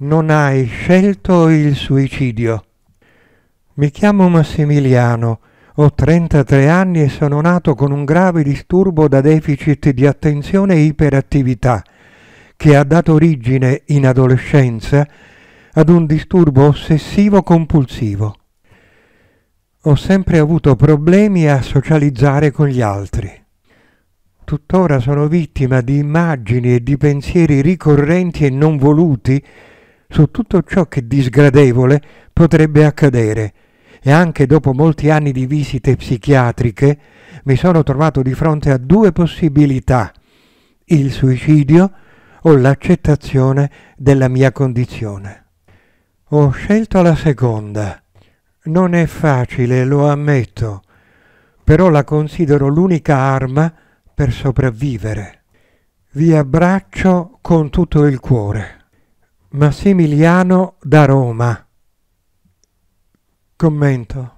non hai scelto il suicidio. Mi chiamo Massimiliano, ho 33 anni e sono nato con un grave disturbo da deficit di attenzione e iperattività, che ha dato origine in adolescenza ad un disturbo ossessivo-compulsivo. Ho sempre avuto problemi a socializzare con gli altri tuttora sono vittima di immagini e di pensieri ricorrenti e non voluti su tutto ciò che disgradevole potrebbe accadere e anche dopo molti anni di visite psichiatriche mi sono trovato di fronte a due possibilità, il suicidio o l'accettazione della mia condizione. Ho scelto la seconda. Non è facile, lo ammetto, però la considero l'unica arma per sopravvivere. Vi abbraccio con tutto il cuore. Massimiliano da Roma. Commento.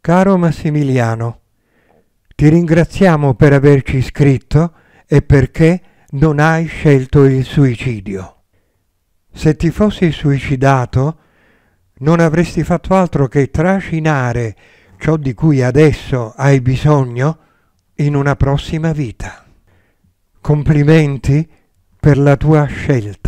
Caro Massimiliano, ti ringraziamo per averci scritto e perché non hai scelto il suicidio. Se ti fossi suicidato, non avresti fatto altro che trascinare ciò di cui adesso hai bisogno in una prossima vita. Complimenti per la tua scelta.